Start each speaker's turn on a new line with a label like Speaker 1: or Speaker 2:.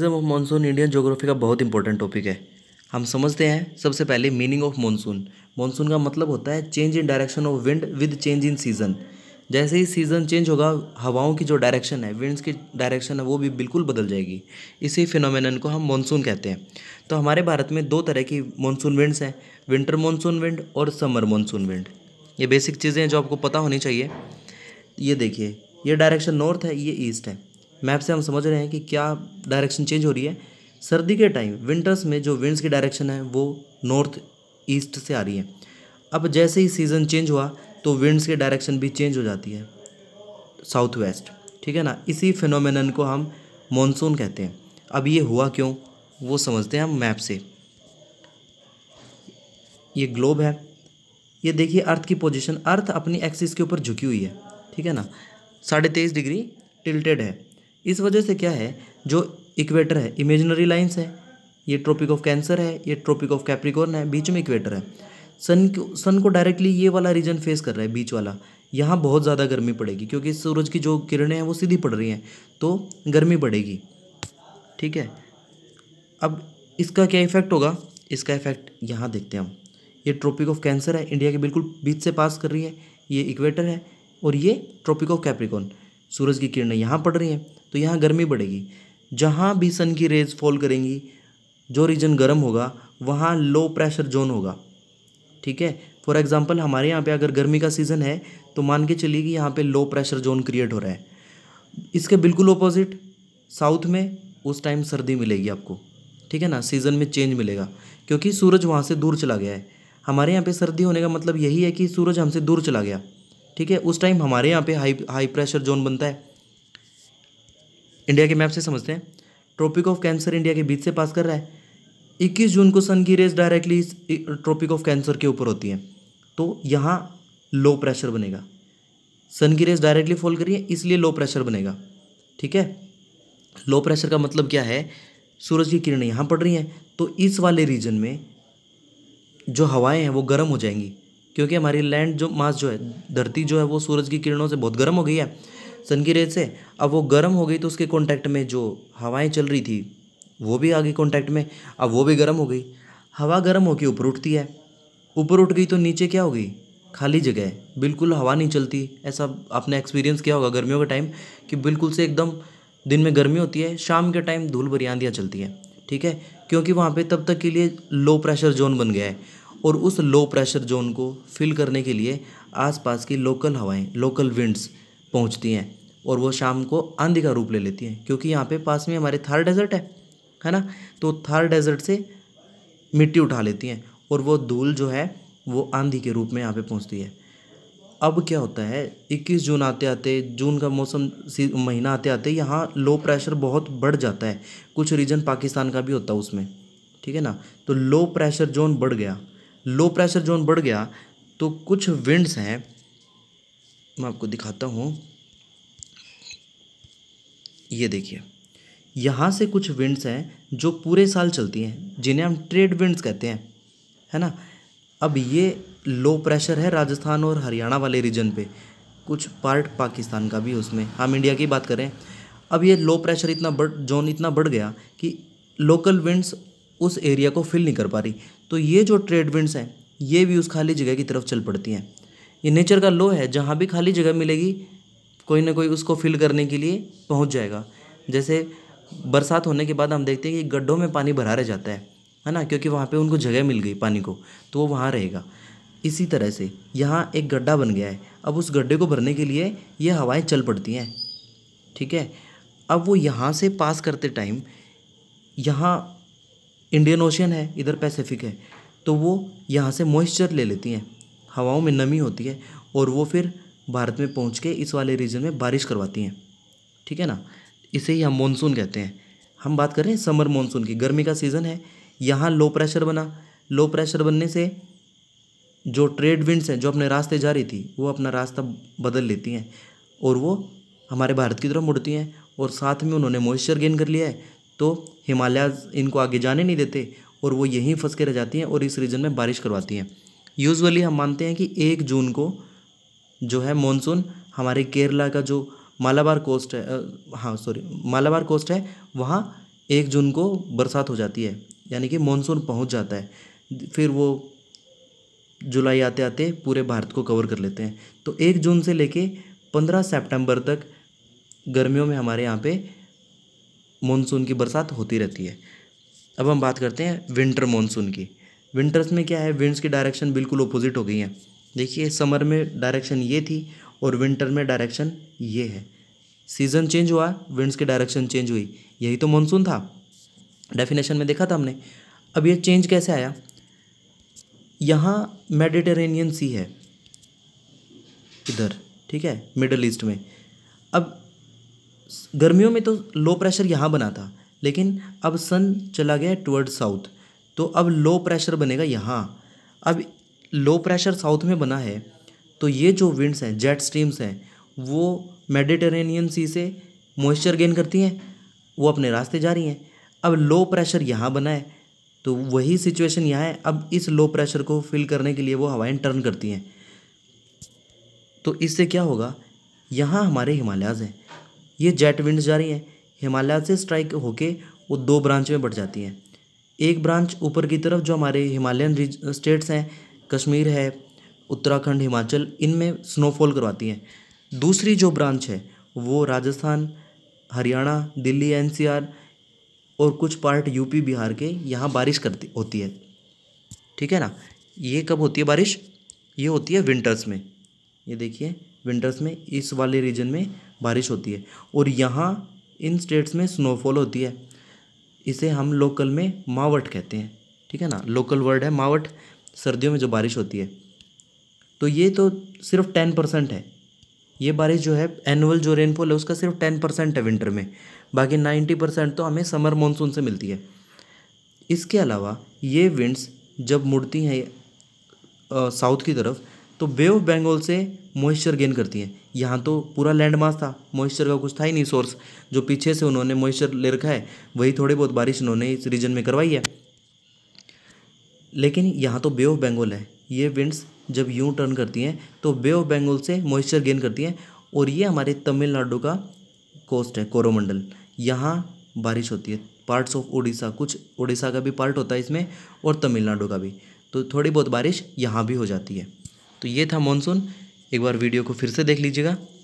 Speaker 1: season of monsoon Indian geography का बहुत important topic है हम समझते हैं सबसे पहले मीनिंग ऑफ मानसून मानसून का मतलब होता है change in direction of wind with change in season जैसे ही सीज़न चेंज होगा हवाओं की जो डायरेक्शन है विंड्स की डायरेक्शन है वो भी बिल्कुल बदल जाएगी इसी फिनोमिन को हम मानसून कहते हैं तो हमारे भारत में दो तरह की मानसून विंड्स हैं विंटर मानसून विंड और समर मानसून विंड ये बेसिक चीज़ें हैं जो आपको पता होनी चाहिए ये देखिए ये डायरेक्शन नॉर्थ है ये ईस्ट है मैप से हम समझ रहे हैं कि क्या डायरेक्शन चेंज हो रही है सर्दी के टाइम विंटर्स में जो विंड्स की डायरेक्शन है वो नॉर्थ ईस्ट से आ रही है अब जैसे ही सीज़न चेंज हुआ तो विंड्स की डायरेक्शन भी चेंज हो जाती है साउथ वेस्ट ठीक है ना इसी फिनोमिन को हम मॉनसून कहते हैं अब ये हुआ क्यों वो समझते हैं हम मैप से ये ग्लोब है ये देखिए अर्थ की पोजीशन अर्थ अपनी एक्सिस के ऊपर झुकी हुई है ठीक है ना साढ़े तेईस डिग्री टिल्टेड है इस वजह से क्या है जो इक्वेटर है इमेजनरी लाइन्स है ये ट्रॉपिक ऑफ कैंसर है ये ट्रॉपिक ऑफ कैप्रिकॉर्न है बीच में इक्वेटर है सन को सन को डायरेक्टली ये वाला रीजन फेस कर रहा है बीच वाला यहाँ बहुत ज़्यादा गर्मी पड़ेगी क्योंकि सूरज की जो किरणें हैं वो सीधी पड़ रही हैं तो गर्मी पड़ेगी ठीक है अब इसका क्या इफेक्ट होगा इसका इफेक्ट यहाँ देखते हैं हम ये ट्रॉपिक ऑफ कैंसर है इंडिया के बिल्कुल बीच से पास कर रही है ये इक्वेटर है और ये ट्रॉपिक ऑफ कैप्रिकॉन सूरज की किरणें यहाँ पड़ रही हैं तो यहाँ गर्मी बढ़ेगी जहाँ भी सन की रेज फॉल करेंगी जो रीजन गर्म होगा वहाँ लो प्रेशर जोन होगा ठीक है फॉर एग्ज़ाम्पल हमारे यहाँ पे अगर गर्मी का सीज़न है तो मान के चलिए कि यहाँ पे लो प्रेशर जोन क्रिएट हो रहा है इसके बिल्कुल ओपोजिट साउथ में उस टाइम सर्दी मिलेगी आपको ठीक है ना सीज़न में चेंज मिलेगा क्योंकि सूरज वहाँ से दूर चला गया है हमारे यहाँ पे सर्दी होने का मतलब यही है कि सूरज हमसे दूर चला गया ठीक है उस टाइम हमारे यहाँ पे हाई हाई प्रेशर जोन बनता है इंडिया के मैप से समझते हैं ट्रॉपिक ऑफ कैंसर इंडिया के बीच से पास कर रहा है 21 जून को सन की rays directly tropic of cancer के ऊपर होती है तो यहाँ लो प्रेशर बनेगा सन की रेस डायरेक्टली फॉल करिए इसलिए लो प्रेशर बनेगा ठीक है लो प्रेशर का मतलब क्या है सूरज की किरणें यहाँ पड़ रही हैं तो इस वाले रीजन में जो हवाएं हैं वो गर्म हो जाएंगी क्योंकि हमारी लैंड जो मास जो है धरती जो है वो सूरज की किरणों से बहुत गर्म हो गई है सन की रेत से अब वो गर्म हो गई तो उसके कॉन्टैक्ट में जो हवाएं चल रही थी वो भी आ गई कॉन्टैक्ट में अब वो भी गर्म हो गई हवा गर्म हो गई ऊपर उठती है ऊपर उठ गई तो नीचे क्या हो गई खाली जगह है बिल्कुल हवा नहीं चलती ऐसा आपने एक्सपीरियंस किया होगा गर्मियों के टाइम कि बिल्कुल से एकदम दिन में गर्मी होती है शाम के टाइम धूल भरी आंधियाँ चलती हैं ठीक है क्योंकि वहाँ पे तब तक के लिए लो प्रेशर जोन बन गया है और उस लो प्रेशर जोन को फिल करने के लिए आसपास की लोकल हवाएं लोकल विंड्स पहुंचती हैं और वो शाम को आंधी का रूप ले लेती हैं क्योंकि यहाँ पे पास में हमारे थार डेजर्ट है है ना तो थार डेजर्ट से मिट्टी उठा लेती हैं और वो धूल जो है वो आंधी के रूप में यहाँ पे पहुँचती है अब क्या होता है 21 जून आते आते जून का मौसम महीना आते आते यहाँ लो प्रेशर बहुत बढ़ जाता है कुछ रीजन पाकिस्तान का भी होता है उसमें ठीक है ना तो लो प्रेशर जोन बढ़ गया लो प्रेशर जोन बढ़ गया तो कुछ विंड्स हैं मैं आपको दिखाता हूँ ये देखिए यहाँ से कुछ विंड्स हैं जो पूरे साल चलती हैं जिन्हें हम ट्रेड विंड्स कहते हैं है ना अब ये लो प्रेशर है राजस्थान और हरियाणा वाले रीजन पे कुछ पार्ट पाकिस्तान का भी उसमें हम इंडिया की बात करें अब ये लो प्रेशर इतना बढ़ जोन इतना बढ़ गया कि लोकल विंड्स उस एरिया को फिल नहीं कर पा रही तो ये जो ट्रेड विंड्स हैं ये भी उस खाली जगह की तरफ चल पड़ती हैं ये नेचर का लो है जहाँ भी खाली जगह मिलेगी कोई ना कोई उसको फिल करने के लिए पहुँच जाएगा जैसे बरसात होने के बाद हम देखते हैं कि गड्ढों में पानी भरा रह जाता है है ना क्योंकि वहाँ पे उनको जगह मिल गई पानी को तो वो वहाँ रहेगा इसी तरह से यहाँ एक गड्ढा बन गया है अब उस गड्ढे को भरने के लिए ये हवाएं चल पड़ती हैं ठीक है अब वो यहाँ से पास करते टाइम यहाँ इंडियन ओशियन है इधर पैसिफिक है तो वो यहाँ से मॉइस्चर ले लेती हैं हवाओं में नमी होती है और वो फिर भारत में पहुँच के इस वाले रीजन में बारिश करवाती हैं ठीक है ना इसे ही हम मानसून कहते हैं हम बात कर रहे हैं समर मानसून की गर्मी का सीज़न है यहाँ लो प्रेशर बना लो प्रेशर बनने से जो ट्रेड विंड्स हैं जो अपने रास्ते जा रही थी वो अपना रास्ता बदल लेती हैं और वो हमारे भारत की तरफ मुड़ती हैं और साथ में उन्होंने मॉइस्चर गेन कर लिया है तो हिमालय इनको आगे जाने नहीं देते और वो यहीं फंस के रह जाती हैं और इस रीजन में बारिश करवाती हैं यूजुअली हम मानते हैं कि एक जून को जो है मानसून हमारे केरला का जो मालाबार कोस्ट है हाँ सॉरी मालाबार कोस्ट है वहाँ एक जून को बरसात हो जाती है यानी कि मानसून पहुँच जाता है फिर वो जुलाई आते आते पूरे भारत को कवर कर लेते हैं तो एक जून से लेके पंद्रह सेप्टेम्बर तक गर्मियों में हमारे यहाँ पे मानसून की बरसात होती रहती है अब हम बात करते हैं विंटर मानसून की विंटर्स में क्या है विंड्स की डायरेक्शन बिल्कुल ओपोजिट हो गई हैं देखिए समर में डायरेक्शन ये थी और विंटर में डायरेक्शन ये है सीज़न चेंज हुआ विंड्स की डायरेक्शन चेंज हुई यही तो मानसून था डेफिनेशन में देखा था हमने अब ये चेंज कैसे आया यहाँ मेडिटेरेनियन सी है इधर ठीक है मिडल ईस्ट में अब गर्मियों में तो लो प्रेशर यहाँ बना था लेकिन अब सन चला गया टुवर्ड साउथ तो अब लो प्रेशर बनेगा यहाँ अब लो प्रेशर साउथ में बना है तो ये जो विंड्स हैं जेट स्ट्रीम्स हैं वो मेडिटेरेनियन सी से मॉइस्चर गेन करती हैं वो अपने रास्ते जा रही हैं अब लो प्रेशर यहाँ बना है तो वही सिचुएशन यहाँ है अब इस लो प्रेशर को फिल करने के लिए वो हवाएं टर्न करती हैं तो इससे क्या होगा यहाँ हमारे हिमालयाज़ हैं ये जेट विंड जा रही हैं हिमालय से स्ट्राइक होके वो दो ब्रांच में बढ़ जाती हैं एक ब्रांच ऊपर की तरफ जो हमारे हिमालयन स्टेट्स हैं कश्मीर है उत्तराखंड हिमाचल इनमें स्नोफॉल करवाती हैं दूसरी जो ब्रांच है वो राजस्थान हरियाणा दिल्ली एनसीआर और कुछ पार्ट यूपी बिहार के यहाँ बारिश करती होती है ठीक है ना ये कब होती है बारिश ये होती है विंटर्स में ये देखिए विंटर्स में इस वाले रीजन में बारिश होती है और यहाँ इन स्टेट्स में स्नोफॉल होती है इसे हम लोकल में मावट कहते हैं ठीक है ना लोकल वर्ड है मावट सर्दियों में जो बारिश होती है तो ये तो सिर्फ टेन परसेंट है ये बारिश जो है एनुअल जो रेनफॉल है उसका सिर्फ टेन परसेंट है विंटर में बाकी नाइन्टी परसेंट तो हमें समर मानसून से मिलती है इसके अलावा ये विंड्स जब मुड़ती हैं साउथ की तरफ तो बे ऑफ बंगाल से मॉइस्चर गेन करती हैं यहाँ तो पूरा लैंड मास था मॉइस्चर का कुछ था ही नहीं सोर्स जो पीछे से उन्होंने मॉइस्चर ले रखा है वही थोड़ी बहुत बारिश उन्होंने इस रीजन में करवाई है लेकिन यहाँ तो बे ऑफ बंगाल है ये विंड्स जब यूं टर्न करती हैं तो बे ऑफ बंगाल से मॉइस्चर गेन करती हैं और ये हमारे तमिलनाडु का कोस्ट है कोरोमंडल यहाँ बारिश होती है पार्ट्स ऑफ उड़ीसा कुछ उड़ीसा का भी पार्ट होता है इसमें और तमिलनाडु का भी तो थोड़ी बहुत बारिश यहाँ भी हो जाती है तो ये था मानसून एक बार वीडियो को फिर से देख लीजिएगा